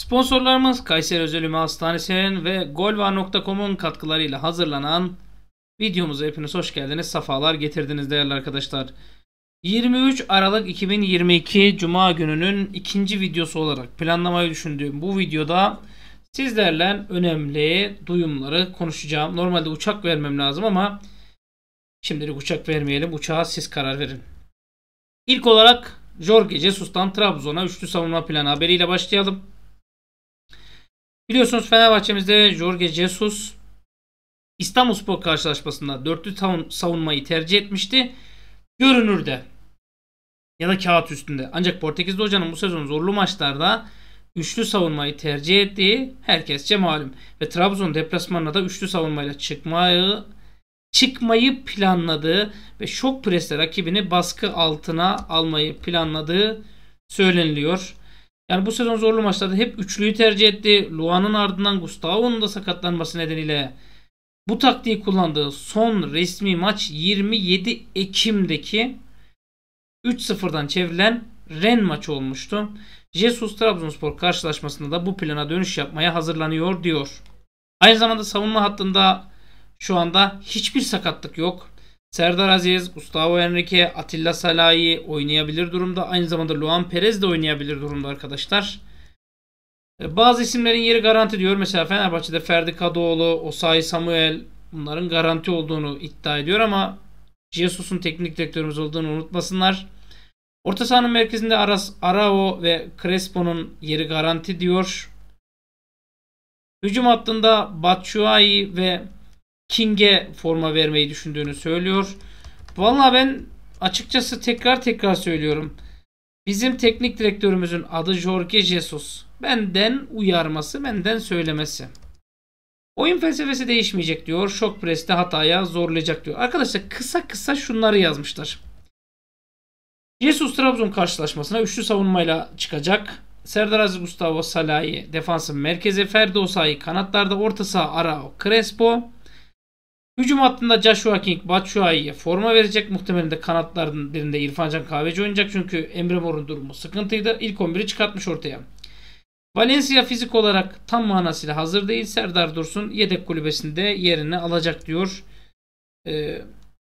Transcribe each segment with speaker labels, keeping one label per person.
Speaker 1: Sponsorlarımız Kayseri Özel Hastanesi'nin ve golva.com'un katkılarıyla hazırlanan videomuza hepiniz hoş geldiniz. Safalar getirdiniz değerli arkadaşlar. 23 Aralık 2022 Cuma gününün ikinci videosu olarak planlamayı düşündüğüm bu videoda sizlerle önemli duyumları konuşacağım. Normalde uçak vermem lazım ama şimdilik uçak vermeyelim. Uçağa siz karar verin. İlk olarak Jorge Jesus'tan Trabzon'a üçlü savunma planı haberiyle başlayalım. Biliyorsunuz Fenerbahçe'mizde Jorge Jesus İstanbulspor karşılaşmasında dörtlü savunmayı tercih etmişti. Görünürde ya da kağıt üstünde. Ancak Portekizli hocanın bu sezon zorlu maçlarda üçlü savunmayı tercih ettiği herkesçe malum. Ve Trabzon deplasmanına da üçlü savunmayla çıkmayı çıkmayı planladığı ve şok presle rakibini baskı altına almayı planladığı söyleniliyor. Yani bu sezon zorlu maçlarda hep üçlüyü tercih etti. Luan'ın ardından Gustavo'nun da sakatlanması nedeniyle bu taktiği kullandığı son resmi maç 27 Ekim'deki 3-0'dan çevrilen Ren maçı olmuştu. Jesus Trabzonspor karşılaşmasında da bu plana dönüş yapmaya hazırlanıyor diyor. Aynı zamanda savunma hattında şu anda hiçbir sakatlık yok. Serdar Aziz, Gustavo Henrique, Atilla Salahi oynayabilir durumda. Aynı zamanda Luan Perez de oynayabilir durumda arkadaşlar. E, bazı isimlerin yeri garanti diyor. Mesela Fenerbahçe'de Ferdi Kadıoğlu, Osayi Samuel bunların garanti olduğunu iddia ediyor ama Jesus'un teknik direktörümüz olduğunu unutmasınlar. Orta sahanın merkezinde Aras, Arao ve Crespo'nun yeri garanti diyor. Hücum hattında Batshuayi ve King'e forma vermeyi düşündüğünü söylüyor. Vallahi ben açıkçası tekrar tekrar söylüyorum. Bizim teknik direktörümüzün adı Jorge Jesus. Benden uyarması, benden söylemesi. Oyun felsefesi değişmeyecek diyor. Şok preste hataya zorlayacak diyor. Arkadaşlar kısa kısa şunları yazmışlar. Jesus Trabzon karşılaşmasına üçlü savunmayla çıkacak. Serdar Aziz Gustavo Salah'ı defansın merkeze, Ferdo Osa'yı kanatlarda, orta saha Arao Crespo, Hücum hattında Joshua King, Batshuayi'ye forma verecek. Muhtemelen de kanatların birinde İrfancan Kahveci oynayacak. Çünkü Emre Mor'un durumu sıkıntıydı. İlk 11'i çıkartmış ortaya. Valencia fizik olarak tam manasıyla hazır değil. Serdar Dursun yedek kulübesinde yerini alacak diyor. Ee,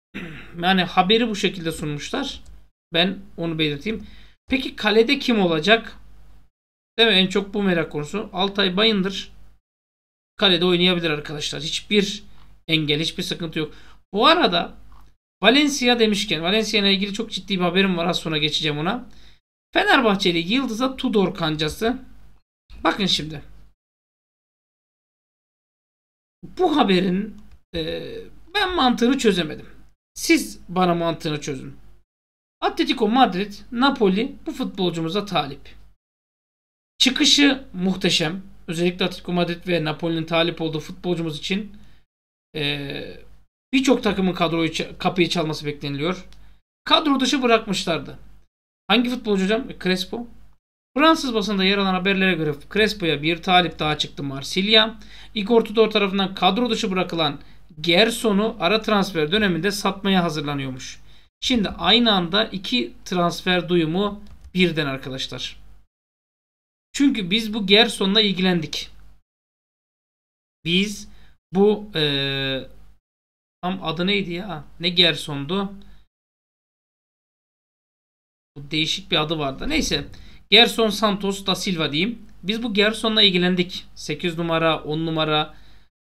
Speaker 1: yani haberi bu şekilde sunmuşlar. Ben onu belirteyim. Peki kalede kim olacak? Değil mi? En çok bu merak konusu. Altay Bayındır kalede oynayabilir arkadaşlar. Hiçbir engel. Hiçbir sıkıntı yok. Bu arada Valencia demişken Valencia ile ilgili çok ciddi bir haberim var. Az sonra geçeceğim ona. Fenerbahçeli Yıldız'a Tudor kancası. Bakın şimdi. Bu haberin e, ben mantığını çözemedim. Siz bana mantığını çözün. Atletico Madrid, Napoli bu futbolcumuza talip. Çıkışı muhteşem. Özellikle Atletico Madrid ve Napoli'nin talip olduğu futbolcumuz için ee, Birçok takımın kadroyu kapıyı çalması bekleniliyor. Kadro dışı bırakmışlardı. Hangi futbolcu hocam? Crespo. Fransız basında yer alan haberlere göre Crespo'ya bir talip daha çıktı Marsilya. Igor Tudor tarafından kadro dışı bırakılan Gerson'u ara transfer döneminde satmaya hazırlanıyormuş. Şimdi aynı anda iki transfer duyumu birden arkadaşlar. Çünkü biz bu Gerson'la ilgilendik. Biz bu ee, tam adı neydi ya? Ne Gerson'du? Bu değişik bir adı vardı. Neyse. Gerson Santos da Silva diyeyim. Biz bu Gerson'la ilgilendik. 8 numara, 10 numara,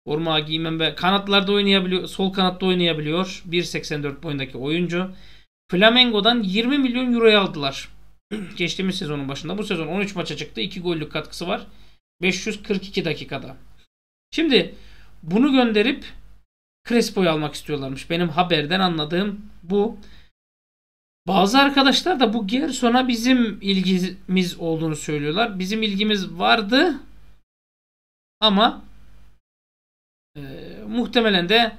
Speaker 1: Orma Giymen ve kanatlarda oynayabiliyor. Sol kanatta oynayabiliyor. 1.84 boyundaki oyuncu. Flamengo'dan 20 milyon euroya aldılar. Geçtiğimiz sezonun başında. Bu sezon 13 maça çıktı. 2 gollük katkısı var. 542 dakikada. Şimdi bunu gönderip Crespo'yu almak istiyorlarmış. Benim haberden anladığım bu. Bazı arkadaşlar da bu Gerson'a bizim ilgimiz olduğunu söylüyorlar. Bizim ilgimiz vardı ama e, muhtemelen de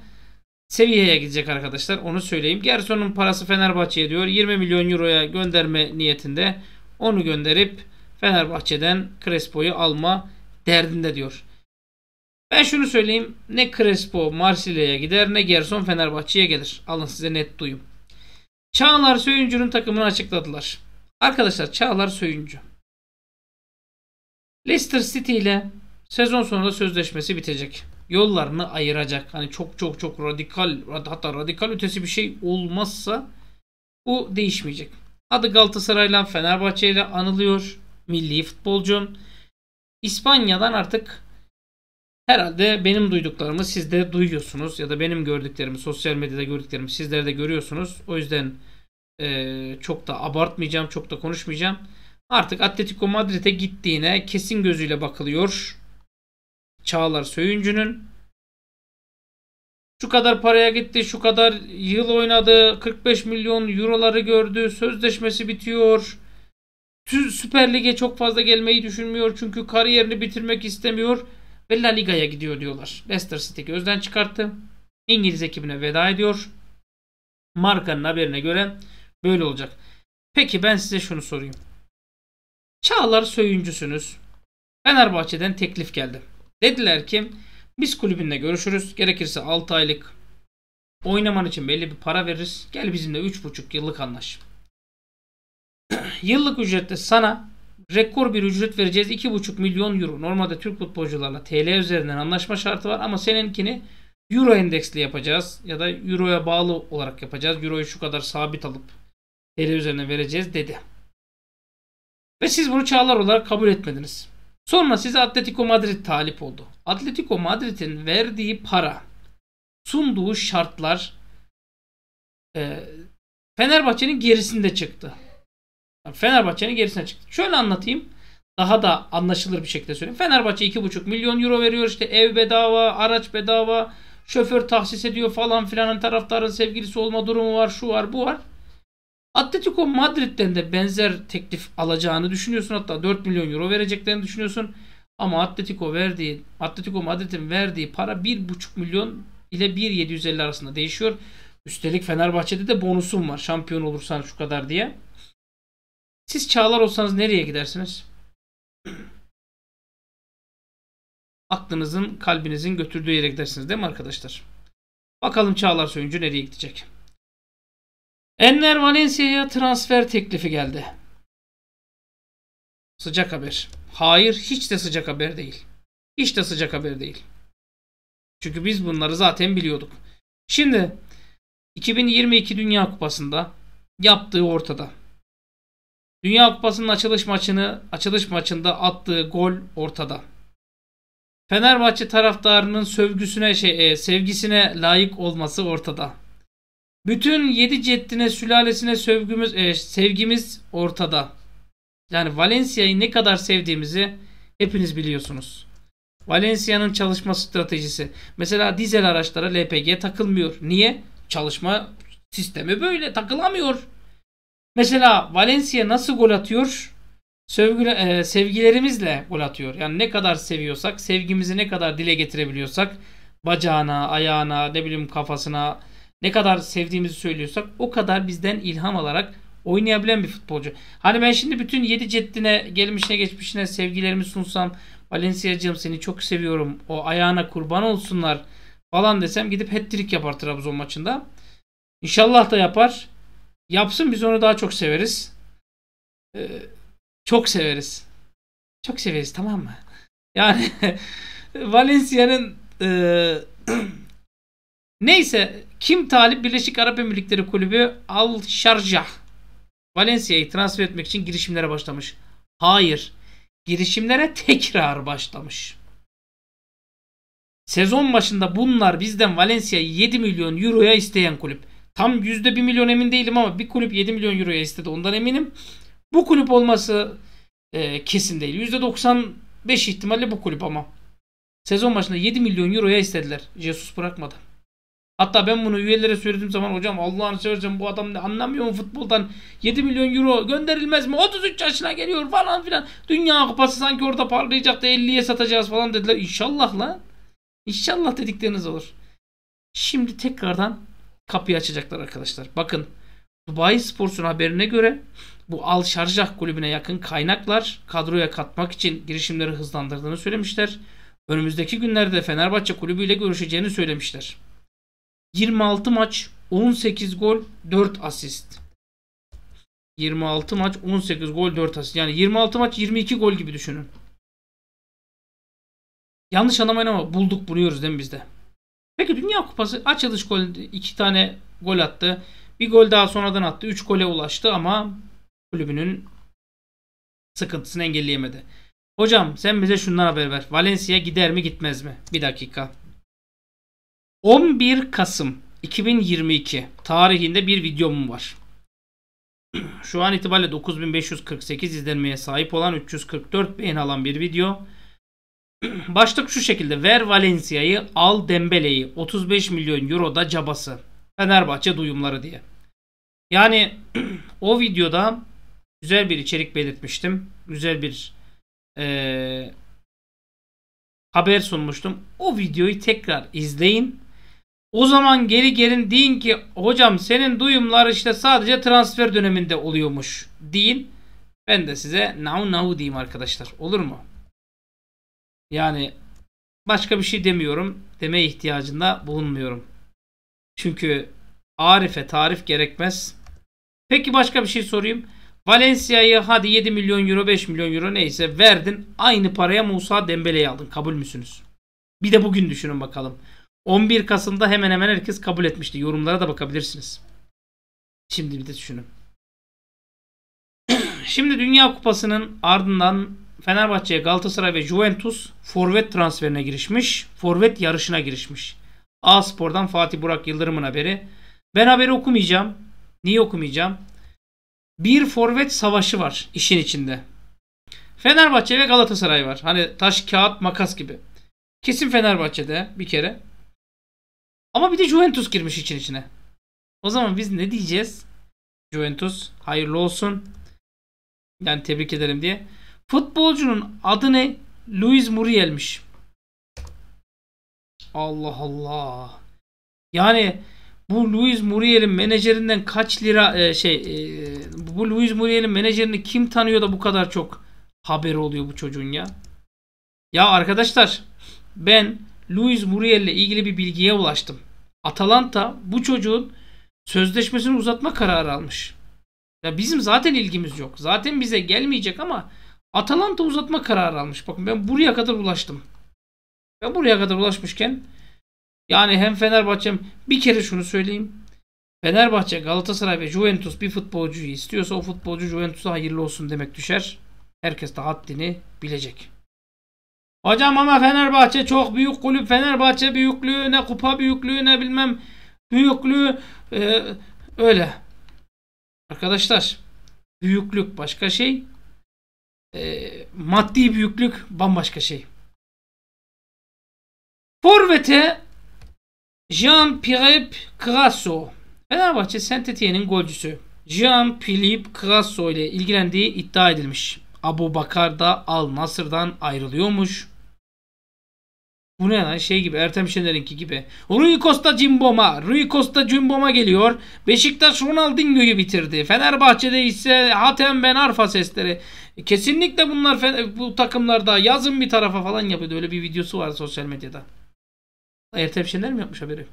Speaker 1: seviyeye gidecek arkadaşlar. Onu söyleyeyim. Gerson'un parası Fenerbahçe'ye diyor. 20 milyon euroya gönderme niyetinde onu gönderip Fenerbahçe'den Crespo'yu alma derdinde diyor. Ben şunu söyleyeyim. Ne Crespo Marsilya'ya gider ne Gerson Fenerbahçe'ye gelir. Alın size net duyum. Çağlar Söyüncü'nün takımını açıkladılar. Arkadaşlar Çağlar Söyüncü. Leicester City ile sezon sonunda sözleşmesi bitecek. Yollarını ayıracak. Hani çok çok çok radikal hatta radikal ötesi bir şey olmazsa bu değişmeyecek. Adı Galatasaray'la Fenerbahçe ile anılıyor. Milli futbolcun. İspanya'dan artık Herhalde benim duyduklarımı siz de duyuyorsunuz ya da benim gördüklerimi sosyal medyada gördüklerimi sizler de görüyorsunuz. O yüzden e, çok da abartmayacağım, çok da konuşmayacağım. Artık Atletico Madrid'e gittiğine kesin gözüyle bakılıyor. Çağlar Söyüncü'nün şu kadar paraya gitti, şu kadar yıl oynadı, 45 milyon euroları gördü, sözleşmesi bitiyor. Süper Lig'e çok fazla gelmeyi düşünmüyor çünkü kariyerini bitirmek istemiyor ve La Liga'ya gidiyor diyorlar. Leicester City gözden çıkarttı. İngiliz ekibine veda ediyor. Markanın haberine göre böyle olacak. Peki ben size şunu sorayım. Çağlar Söyüncüsünüz. Fenerbahçe'den teklif geldi. Dediler ki biz kulübünle görüşürüz. Gerekirse 6 aylık oynaman için belli bir para veririz. Gel bizimle 3,5 yıllık anlaş. yıllık ücrette sana rekor bir ücret vereceğiz. 2,5 milyon euro. Normalde Türk futbolcularla TL üzerinden anlaşma şartı var ama seninkini euro endeksli yapacağız ya da euroya bağlı olarak yapacağız. Euroyu şu kadar sabit alıp TL üzerine vereceğiz dedi. Ve siz bunu çağlar olarak kabul etmediniz. Sonra size Atletico Madrid talip oldu. Atletico Madrid'in verdiği para, sunduğu şartlar e, Fenerbahçe'nin gerisinde çıktı. Fenerbahçe'nin gerisine çıktı. Şöyle anlatayım. Daha da anlaşılır bir şekilde söyleyeyim. Fenerbahçe 2,5 milyon euro veriyor. İşte ev bedava, araç bedava, şoför tahsis ediyor falan filan. Taraftarın sevgilisi olma durumu var, şu var, bu var. Atletico Madrid'den de benzer teklif alacağını düşünüyorsun. Hatta 4 milyon euro vereceklerini düşünüyorsun. Ama Atletico verdiği, Atletico Madrid'in verdiği para 1,5 milyon ile 1,750 arasında değişiyor. Üstelik Fenerbahçe'de de bonusum var. Şampiyon olursan şu kadar diye. Siz Çağlar olsanız nereye gidersiniz? Aklınızın, kalbinizin götürdüğü yere gidersiniz değil mi arkadaşlar? Bakalım Çağlar Söyüncü nereye gidecek? Enner Valencia'ya transfer teklifi geldi. Sıcak haber. Hayır hiç de sıcak haber değil. Hiç de sıcak haber değil. Çünkü biz bunları zaten biliyorduk. Şimdi 2022 Dünya Kupası'nda yaptığı ortada. Dünya Kupası'nın açılış maçını açılış maçında attığı gol ortada. Fenerbahçe taraftarının sövgüsüne şey, e, sevgisine layık olması ortada. Bütün yedi ceddine sülalesine sövgümüz e, sevgimiz ortada. Yani Valencia'yı ne kadar sevdiğimizi hepiniz biliyorsunuz. Valencia'nın çalışma stratejisi. Mesela dizel araçlara LPG takılmıyor. Niye? Çalışma sistemi böyle takılamıyor. Mesela Valencia nasıl gol atıyor? Sövgü, e, sevgilerimizle gol atıyor. Yani ne kadar seviyorsak, sevgimizi ne kadar dile getirebiliyorsak, bacağına, ayağına, ne bileyim kafasına ne kadar sevdiğimizi söylüyorsak o kadar bizden ilham alarak oynayabilen bir futbolcu. Hani ben şimdi bütün yedi ceddine gelmişine geçmişine sevgilerimi sunsam Valencia'cığım seni çok seviyorum o ayağına kurban olsunlar falan desem gidip hat-trick yapar Trabzon maçında. İnşallah da yapar yapsın biz onu daha çok severiz. Ee, çok severiz. Çok severiz tamam mı? Yani Valencia'nın e, neyse kim talip Birleşik Arap Emirlikleri Kulübü Al Sharjah Valencia'yı transfer etmek için girişimlere başlamış. Hayır. Girişimlere tekrar başlamış. Sezon başında bunlar bizden Valencia'yı 7 milyon euroya isteyen kulüp. Tam %1 milyon emin değilim ama bir kulüp 7 milyon euroya istedi ondan eminim. Bu kulüp olması e, kesin değil. %95 ihtimalle bu kulüp ama. Sezon başında 7 milyon euroya istediler. Jesus bırakmadı. Hatta ben bunu üyelere söylediğim zaman hocam Allah'ını seversen bu adam ne anlamıyor mu futboldan 7 milyon euro gönderilmez mi 33 yaşına geliyor falan filan Dünya kupası sanki orada parlayacak da 50'ye satacağız falan dediler İnşallah lan İnşallah dedikleriniz olur Şimdi tekrardan kapıyı açacaklar arkadaşlar. Bakın Dubai Sports'un haberine göre bu Al Sharjah kulübüne yakın kaynaklar kadroya katmak için girişimleri hızlandırdığını söylemişler. Önümüzdeki günlerde Fenerbahçe kulübüyle görüşeceğini söylemişler. 26 maç 18 gol 4 asist. 26 maç 18 gol 4 asist. Yani 26 maç 22 gol gibi düşünün. Yanlış anlamayın ama bulduk buluyoruz değil mi bizde? Peki Dünya Kupası açılış golünde iki tane gol attı. Bir gol daha sonradan attı. Üç gole ulaştı ama kulübünün sıkıntısını engelleyemedi. Hocam sen bize şundan haber ver. Valencia gider mi gitmez mi? Bir dakika. 11 Kasım 2022 tarihinde bir videom var. Şu an itibariyle 9548 izlenmeye sahip olan 344 beğeni alan bir video. Başlık şu şekilde. Ver Valencia'yı, al Dembele'yi. 35 milyon euroda cabası. Fenerbahçe duyumları diye. Yani o videoda güzel bir içerik belirtmiştim. Güzel bir e, haber sunmuştum. O videoyu tekrar izleyin. O zaman geri gelin deyin ki hocam senin duyumlar işte sadece transfer döneminde oluyormuş deyin. Ben de size now now diyeyim arkadaşlar. Olur mu? Yani başka bir şey demiyorum. Deme ihtiyacında bulunmuyorum. Çünkü Arif'e tarif gerekmez. Peki başka bir şey sorayım. Valencia'yı hadi 7 milyon euro 5 milyon euro neyse verdin. Aynı paraya Musa Dembele'yi aldın. Kabul müsünüz? Bir de bugün düşünün bakalım. 11 Kasım'da hemen hemen herkes kabul etmişti. Yorumlara da bakabilirsiniz. Şimdi bir de düşünün. Şimdi Dünya Kupası'nın ardından Fenerbahçe, Galatasaray ve Juventus forvet transferine girişmiş. Forvet yarışına girişmiş. A Spor'dan Fatih Burak Yıldırım'ın haberi. Ben haberi okumayacağım. Niye okumayacağım? Bir forvet savaşı var işin içinde. Fenerbahçe ve Galatasaray var. Hani taş, kağıt, makas gibi. Kesin Fenerbahçe'de bir kere. Ama bir de Juventus girmiş için içine. O zaman biz ne diyeceğiz? Juventus hayırlı olsun. Yani tebrik ederim diye. Futbolcunun adı ne? Luis Muriel'miş. Allah Allah. Yani bu Luis Muriel'in menajerinden kaç lira e, şey e, bu Luis Muriel'in menajerini kim tanıyor da bu kadar çok haberi oluyor bu çocuğun ya? Ya arkadaşlar ben Luis Muriel'le ilgili bir bilgiye ulaştım. Atalanta bu çocuğun sözleşmesini uzatma kararı almış. Ya bizim zaten ilgimiz yok. Zaten bize gelmeyecek ama Atalanta uzatma kararı almış. Bakın ben buraya kadar ulaştım. Ben buraya kadar ulaşmışken yani hem Fenerbahçe'm bir kere şunu söyleyeyim. Fenerbahçe, Galatasaray ve Juventus bir futbolcuyu istiyorsa o futbolcu Juventus'a hayırlı olsun demek düşer. Herkes de haddini bilecek. Hocam ama Fenerbahçe çok büyük kulüp. Fenerbahçe büyüklüğü ne kupa büyüklüğü ne bilmem büyüklüğü e, öyle. Arkadaşlar büyüklük başka şey. Ee, maddi büyüklük bambaşka şey. Forvet'e Jean-Philippe Crasso. Fenerbahçe Saint-Étienne'in golcüsü. Jean-Philippe Crasso ile ilgilendiği iddia edilmiş. Abu Bakar da Al Nasır'dan ayrılıyormuş. Bu ne lan şey gibi Ertem Şener'inki gibi. Rui Costa Cimbom'a. Rui Costa Cimbom'a geliyor. Beşiktaş Ronaldinho'yu bitirdi. Fenerbahçe'de ise Hatem Ben Arfa sesleri. E, kesinlikle bunlar bu takımlarda yazın bir tarafa falan yapıyordu. Öyle bir videosu var sosyal medyada. Ertem Şener mi yapmış haberi?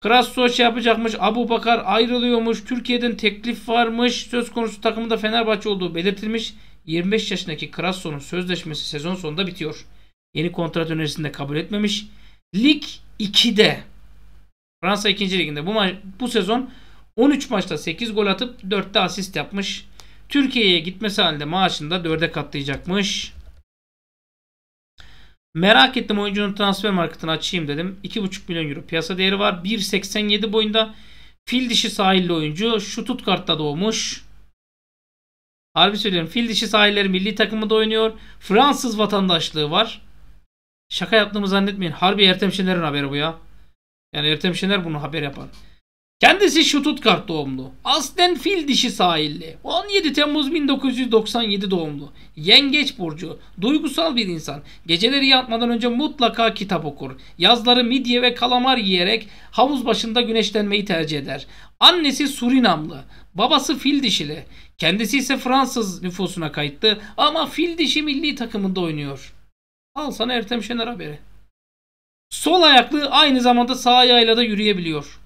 Speaker 1: Krasso şey yapacakmış. Abu Bakar ayrılıyormuş. Türkiye'den teklif varmış. Söz konusu takımında Fenerbahçe olduğu belirtilmiş. 25 yaşındaki Krasso'nun sözleşmesi sezon sonunda bitiyor. Yeni kontrat önerisini de kabul etmemiş. Lig 2'de Fransa 2. liginde bu, bu sezon 13 maçta 8 gol atıp 4'te asist yapmış. Türkiye'ye gitmesi halinde maaşını da 4'e katlayacakmış. Merak ettim oyuncunun transfer marketini açayım dedim. 2,5 milyon euro piyasa değeri var. 1.87 boyunda fil dişi sahilli oyuncu. Şu Stuttgart'ta doğmuş. Harbi söylüyorum fil dişi sahilleri milli takımı da oynuyor. Fransız vatandaşlığı var. Şaka yaptığımı zannetmeyin. Harbi Ertem Şener'in haberi bu ya. Yani Ertem Şener bunu haber yapar. Kendisi Stuttgart doğumlu. Aslen fil dişi sahilli. 17 Temmuz 1997 doğumlu. Yengeç burcu. Duygusal bir insan. Geceleri yatmadan önce mutlaka kitap okur. Yazları midye ve kalamar yiyerek havuz başında güneşlenmeyi tercih eder. Annesi Surinamlı. Babası fil dişili. Kendisi ise Fransız nüfusuna kayıtlı ama fil dişi milli takımında oynuyor. Al sana Ertem Şener haberi. Sol ayaklı aynı zamanda sağ ayağıyla da yürüyebiliyor.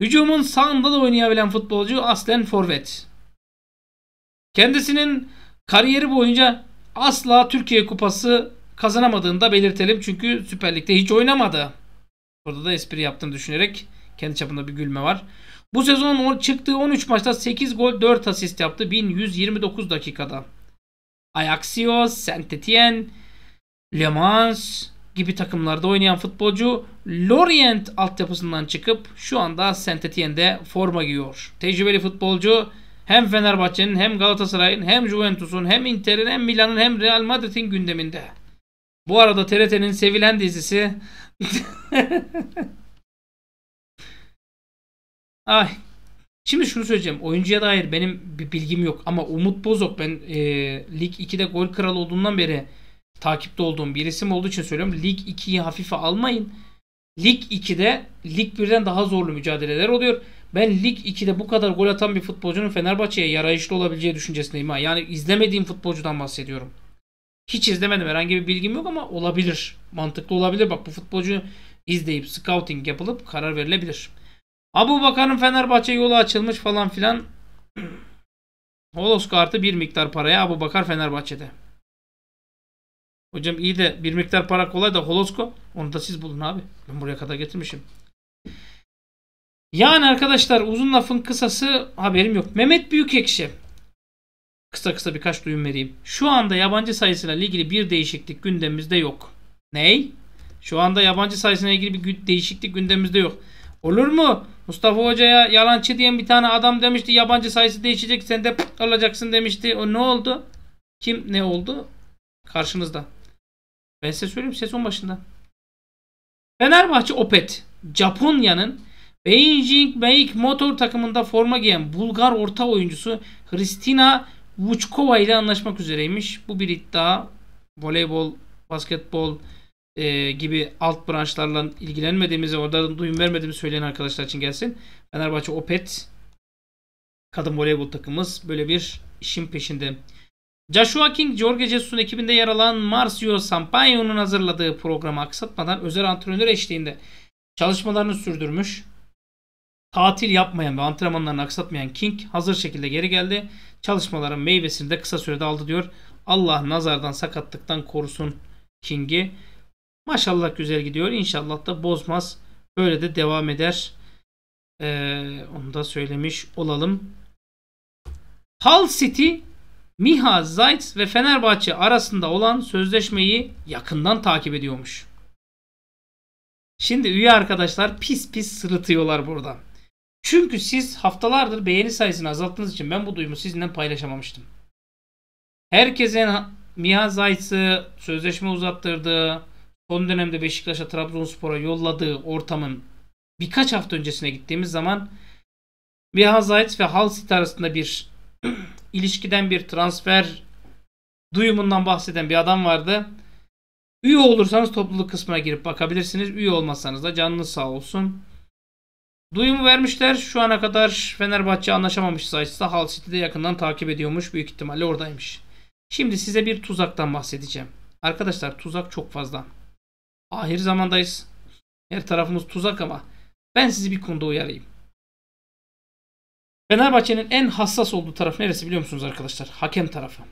Speaker 1: Hücumun sağında da oynayabilen futbolcu aslen forvet. Kendisinin kariyeri boyunca asla Türkiye Kupası kazanamadığını da belirtelim. Çünkü Süper Lig'de hiç oynamadı. Burada da espri yaptığını düşünerek kendi çapında bir gülme var. Bu sezon çıktığı 13 maçta 8 gol 4 asist yaptı 1129 dakikada. Ajaxios, Saint-Étienne, Le Mans gibi takımlarda oynayan futbolcu Lorient altyapısından çıkıp şu anda Saint Etienne'de forma giyiyor. Tecrübeli futbolcu hem Fenerbahçe'nin hem Galatasaray'ın hem Juventus'un hem Inter'in hem Milan'ın hem Real Madrid'in gündeminde. Bu arada TRT'nin sevilen dizisi Ay. Şimdi şunu söyleyeceğim. Oyuncuya dair benim bir bilgim yok ama Umut Bozok ben e, Lig 2'de gol kralı olduğundan beri takipte olduğum bir isim olduğu için söylüyorum. Lig 2'yi hafife almayın. Lig 2'de Lig 1'den daha zorlu mücadeleler oluyor. Ben Lig 2'de bu kadar gol atan bir futbolcunun Fenerbahçe'ye yarayışlı olabileceği düşüncesindeyim. Yani izlemediğim futbolcudan bahsediyorum. Hiç izlemedim herhangi bir bilgim yok ama olabilir. Mantıklı olabilir. Bak bu futbolcu izleyip scouting yapılıp karar verilebilir. Abu Bakar'ın Fenerbahçe yolu açılmış falan filan. Holosko artı bir miktar paraya Abu Bakar Fenerbahçe'de. Hocam iyi de bir miktar para kolay da Holosko onu da siz bulun abi. Ben buraya kadar getirmişim. Yani arkadaşlar uzun lafın kısası haberim yok. Mehmet Büyükekşi. Kısa kısa birkaç duyum vereyim. Şu anda yabancı sayısıyla ilgili bir değişiklik gündemimizde yok. Ney? Şu anda yabancı sayısına ilgili bir değişiklik gündemimizde yok. Olur mu? Mustafa Hoca'ya yalançı diyen bir tane adam demişti yabancı sayısı değişecek sen de olacaksın demişti. O ne oldu? Kim ne oldu? Karşınızda. Ben size söyleyeyim sezon başında. Fenerbahçe Opet, Japonya'nın Beijing Meik motor takımında forma giyen Bulgar orta oyuncusu Hristina Vuchkova ile anlaşmak üzereymiş. Bu bir iddia. Voleybol, basketbol e, gibi alt branşlarla ilgilenmediğimiz orada duyum vermediğimizi söyleyen arkadaşlar için gelsin. Fenerbahçe Opet kadın voleybol takımımız böyle bir işin peşinde. Joshua King, Jorge Jesus'un ekibinde yer alan Marcio Sampaio'nun hazırladığı programı aksatmadan özel antrenör eşliğinde çalışmalarını sürdürmüş. Tatil yapmayan ve antrenmanlarını aksatmayan King hazır şekilde geri geldi. Çalışmaların meyvesini de kısa sürede aldı diyor. Allah nazardan sakatlıktan korusun King'i. Maşallah güzel gidiyor. İnşallah da bozmaz. Böyle de devam eder. Ee, onu da söylemiş olalım. Hull City Miha Zayt ve Fenerbahçe arasında olan sözleşmeyi yakından takip ediyormuş. Şimdi üye arkadaşlar pis pis sırıtıyorlar burada. Çünkü siz haftalardır beğeni sayısını azalttığınız için ben bu duyumu sizinle paylaşamamıştım. Herkesin Miha Zayt'ı sözleşme uzattırdığı, son dönemde Beşiktaş'a Trabzonspor'a yolladığı ortamın birkaç hafta öncesine gittiğimiz zaman Miha Zayt ve Halsit arasında bir ilişkiden bir transfer duyumundan bahseden bir adam vardı. Üye olursanız topluluk kısmına girip bakabilirsiniz. Üye olmasanız da canınız sağ olsun. Duyumu vermişler. Şu ana kadar Fenerbahçe anlaşamamış sayesinde Hull City'de yakından takip ediyormuş. Büyük ihtimalle oradaymış. Şimdi size bir tuzaktan bahsedeceğim. Arkadaşlar tuzak çok fazla. Ahir zamandayız. Her tarafımız tuzak ama ben sizi bir konuda uyarayım. Fenerbahçe'nin en hassas olduğu taraf neresi biliyor musunuz arkadaşlar? Hakem tarafı.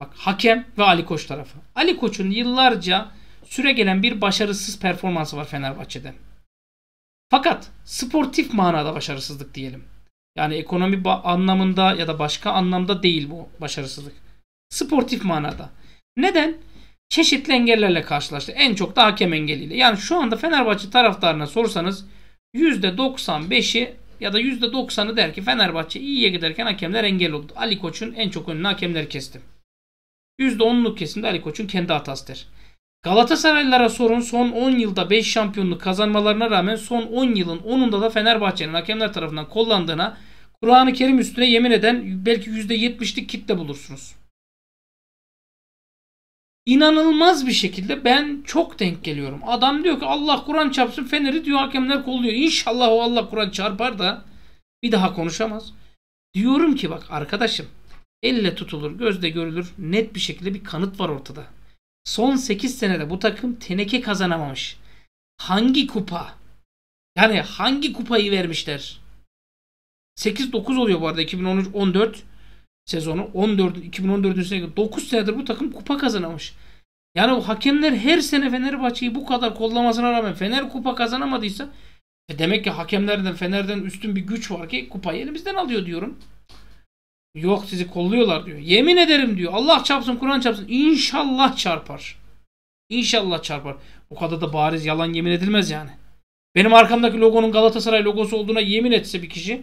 Speaker 1: Bak hakem ve Ali Koç tarafı. Ali Koç'un yıllarca süre gelen bir başarısız performansı var Fenerbahçe'de. Fakat sportif manada başarısızlık diyelim. Yani ekonomi anlamında ya da başka anlamda değil bu başarısızlık. Sportif manada. Neden? Çeşitli engellerle karşılaştı. En çok da hakem engeliyle. Yani şu anda Fenerbahçe taraftarına sorsanız %95'i ya da %90'ı der ki Fenerbahçe iyiye giderken hakemler engel oldu. Ali Koç'un en çok önüne hakemler kesti. %10'luk kesimde Ali Koç'un kendi hatasıdır. Galatasaraylılara sorun son 10 yılda 5 şampiyonluk kazanmalarına rağmen son 10 yılın 10'unda da Fenerbahçe'nin hakemler tarafından kullandığına Kur'an-ı Kerim üstüne yemin eden belki %70'lik kitle bulursunuz inanılmaz bir şekilde ben çok denk geliyorum. Adam diyor ki Allah Kur'an çarpsın Fener'i diyor hakemler kolluyor. İnşallah o Allah Kur'an çarpar da bir daha konuşamaz. Diyorum ki bak arkadaşım elle tutulur gözde görülür net bir şekilde bir kanıt var ortada. Son 8 senede bu takım teneke kazanamamış. Hangi kupa? Yani hangi kupayı vermişler? 8-9 oluyor bu arada 2013-14 sezonu. 14 2014 senesine 9 senedir bu takım kupa kazanamış. Yani o hakemler her sene Fenerbahçe'yi bu kadar kollamasına rağmen Fener kupa kazanamadıysa e demek ki hakemlerden Fener'den üstün bir güç var ki kupayı elimizden alıyor diyorum. Yok sizi kolluyorlar diyor. Yemin ederim diyor. Allah çarpsın Kur'an çarpsın. İnşallah çarpar. İnşallah çarpar. O kadar da bariz yalan yemin edilmez yani. Benim arkamdaki logonun Galatasaray logosu olduğuna yemin etse bir kişi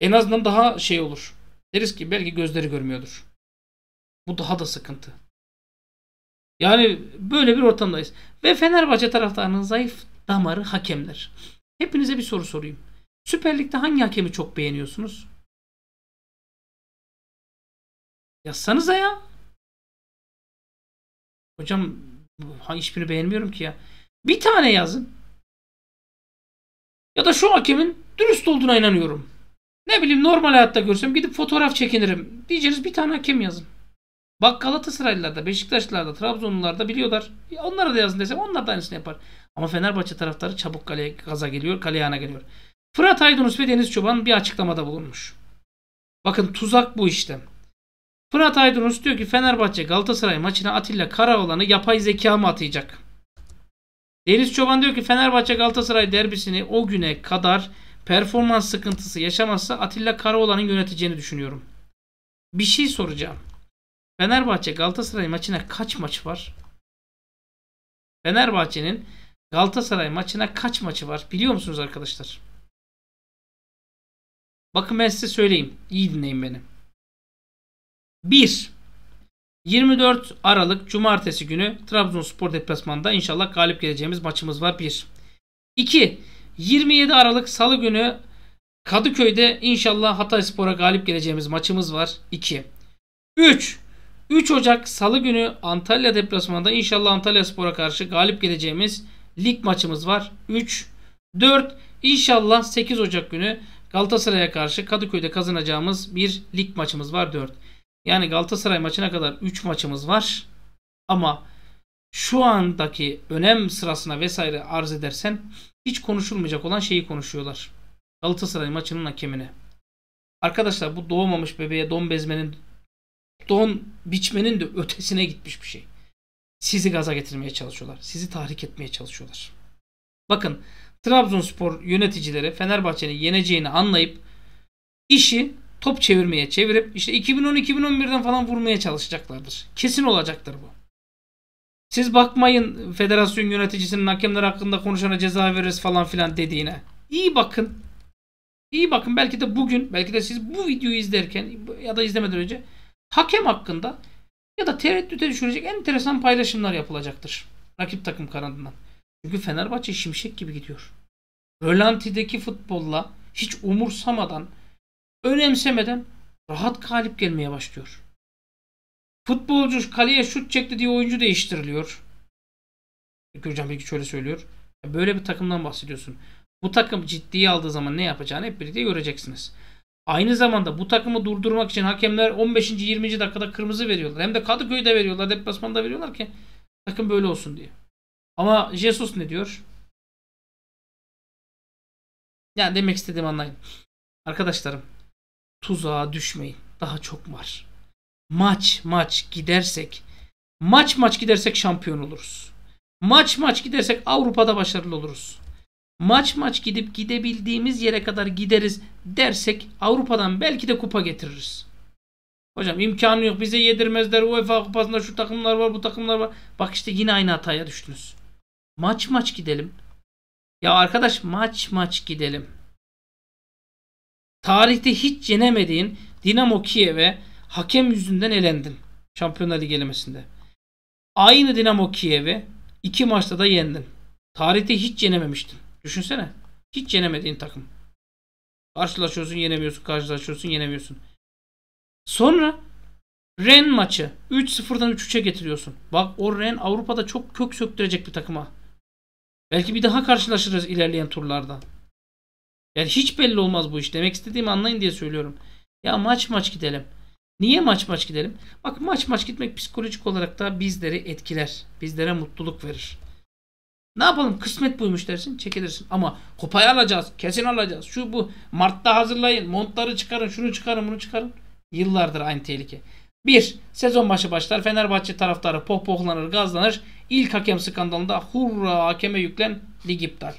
Speaker 1: en azından daha şey olur. Deriz ki belki gözleri görmüyordur. Bu daha da sıkıntı. Yani böyle bir ortamdayız. Ve Fenerbahçe taraftarının zayıf damarı hakemler. Hepinize bir soru sorayım. Süper Lig'de hangi hakemi çok beğeniyorsunuz? Yazsanıza ya. Hocam hiçbirini beğenmiyorum ki ya. Bir tane yazın. Ya da şu hakemin dürüst olduğuna inanıyorum. Ne bileyim normal hayatta görsem gidip fotoğraf çekinirim. diyeceğiz bir tane hakem yazın. Bak da, Trabzonlular da biliyorlar. Ya e, onlara da yazın desem onlar da aynısını yapar. Ama Fenerbahçe taraftarı çabuk kaleye gaza geliyor, kaleyana geliyor. Fırat Aydınus ve Deniz Çoban bir açıklamada bulunmuş. Bakın tuzak bu işte. Fırat Aydınus diyor ki Fenerbahçe Galatasaray maçına Atilla Karaoğlan'ı yapay zeka mı atayacak? Deniz Çoban diyor ki Fenerbahçe Galatasaray derbisini o güne kadar performans sıkıntısı yaşamazsa Atilla Karaoğlan'ın yöneteceğini düşünüyorum. Bir şey soracağım. Fenerbahçe Galatasaray maçına kaç maç var? Fenerbahçe'nin Galatasaray maçına kaç maçı var biliyor musunuz arkadaşlar? Bakın ben size söyleyeyim. İyi dinleyin beni. 1. 24 Aralık Cumartesi günü Trabzonspor deplasmanında inşallah galip geleceğimiz maçımız var. 1. 2. 27 Aralık Salı günü Kadıköy'de inşallah Hatay Spor'a galip geleceğimiz maçımız var. 2. 3. 3 Ocak Salı günü Antalya deplasmanında inşallah Antalya Spor'a karşı galip geleceğimiz lig maçımız var. 3. 4. İnşallah 8 Ocak günü Galatasaray'a karşı Kadıköy'de kazanacağımız bir lig maçımız var 4. Yani Galatasaray maçına kadar 3 maçımız var. Ama şu andaki önem sırasına vesaire arz edersen hiç konuşulmayacak olan şeyi konuşuyorlar. Galatasaray maçının hakemine. Arkadaşlar bu doğmamış bebeğe don bezmenin don biçmenin de ötesine gitmiş bir şey. Sizi gaza getirmeye çalışıyorlar. Sizi tahrik etmeye çalışıyorlar. Bakın Trabzonspor yöneticileri Fenerbahçe'nin yeneceğini anlayıp işi top çevirmeye çevirip işte 2010-2011'den falan vurmaya çalışacaklardır. Kesin olacaktır bu. Siz bakmayın federasyon yöneticisinin hakemler hakkında konuşana ceza veririz falan filan dediğine. İyi bakın. İyi bakın belki de bugün, belki de siz bu videoyu izlerken ya da izlemeden önce hakem hakkında ya da tereddüte düşürecek enteresan paylaşımlar yapılacaktır. Rakip takım kanadından. Çünkü Fenerbahçe şimşek gibi gidiyor. Rölantideki futbolla hiç umursamadan, önemsemeden rahat galip gelmeye başlıyor. Futbolcu kaleye şut çekti diye oyuncu değiştiriliyor. Gürcan Bilgi şöyle söylüyor. Böyle bir takımdan bahsediyorsun. Bu takım ciddiye aldığı zaman ne yapacağını hep birlikte göreceksiniz. Aynı zamanda bu takımı durdurmak için hakemler 15. 20. dakikada kırmızı veriyorlar. Hem de Kadıköy'de veriyorlar, deplasmanda veriyorlar ki takım böyle olsun diye. Ama Jesus ne diyor? Yani demek istediğim anlayın. Arkadaşlarım tuzağa düşmeyin. Daha çok var maç maç gidersek maç maç gidersek şampiyon oluruz. Maç maç gidersek Avrupa'da başarılı oluruz. Maç maç gidip gidebildiğimiz yere kadar gideriz dersek Avrupa'dan belki de kupa getiririz. Hocam imkanı yok bize yedirmezler UEFA kupasında şu takımlar var bu takımlar var. Bak işte yine aynı hataya düştünüz. Maç maç gidelim. Ya arkadaş maç maç gidelim. Tarihte hiç yenemediğin Dinamo Kiev'e hakem yüzünden elendin. Şampiyonlar Ligi elemesinde. Aynı Dinamo Kiev'i iki maçta da yendin. Tarihte hiç yenememiştin. Düşünsene. Hiç yenemediğin takım. Karşılaşıyorsun yenemiyorsun. Karşılaşıyorsun yenemiyorsun. Sonra Ren maçı 3-0'dan 3-3'e getiriyorsun. Bak o Ren Avrupa'da çok kök söktürecek bir takıma. Belki bir daha karşılaşırız ilerleyen turlarda. Yani hiç belli olmaz bu iş. Demek istediğimi anlayın diye söylüyorum. Ya maç maç gidelim. Niye maç maç gidelim? Bak maç maç gitmek psikolojik olarak da bizleri etkiler. Bizlere mutluluk verir. Ne yapalım? Kısmet buymuş dersin. Çekilirsin. Ama kupayı alacağız. Kesin alacağız. Şu bu. Mart'ta hazırlayın. Montları çıkarın. Şunu çıkarın. Bunu çıkarın. Yıllardır aynı tehlike. Bir Sezon başı başlar. Fenerbahçe taraftarı pohpohlanır, gazlanır. İlk hakem skandalında hurra hakeme yüklen lig iptal.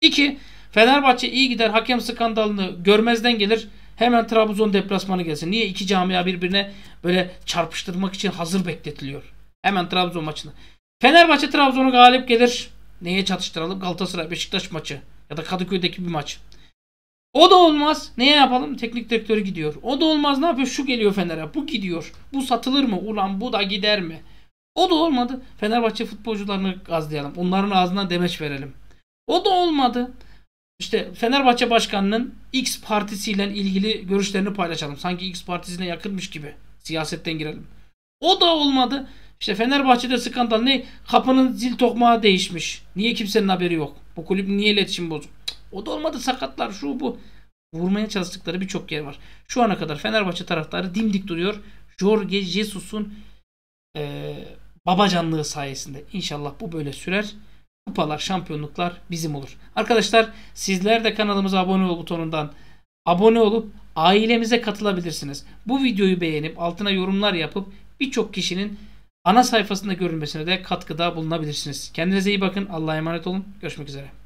Speaker 1: İki Fenerbahçe iyi gider hakem skandalını görmezden gelir. Hemen Trabzon deplasmanı gelsin. Niye iki camia birbirine böyle çarpıştırmak için hazır bekletiliyor? Hemen Trabzon maçını. Fenerbahçe Trabzon'u galip gelir. Neye çatıştıralım? Galatasaray Beşiktaş maçı ya da Kadıköy'deki bir maç. O da olmaz. Neye yapalım? Teknik direktörü gidiyor. O da olmaz. Ne yapıyor? Şu geliyor Fener'e. Bu gidiyor. Bu satılır mı? Ulan bu da gider mi? O da olmadı. Fenerbahçe futbolcularını gazlayalım. Onların ağzına demeç verelim. O da olmadı. İşte Fenerbahçe Başkanı'nın X partisiyle ilgili görüşlerini paylaşalım. Sanki X partisine yakınmış gibi. Siyasetten girelim. O da olmadı. İşte Fenerbahçe'de skandal ne? Kapının zil tokmağı değişmiş. Niye kimsenin haberi yok? Bu kulüp niye iletişim bozuk? o da olmadı. Sakatlar şu bu. Vurmaya çalıştıkları birçok yer var. Şu ana kadar Fenerbahçe taraftarı dimdik duruyor. Jorge Jesus'un e, babacanlığı sayesinde. İnşallah bu böyle sürer kupalar, şampiyonluklar bizim olur. Arkadaşlar sizler de kanalımıza abone ol butonundan abone olup ailemize katılabilirsiniz. Bu videoyu beğenip altına yorumlar yapıp birçok kişinin ana sayfasında görülmesine de katkıda bulunabilirsiniz. Kendinize iyi bakın. Allah'a emanet olun. Görüşmek üzere.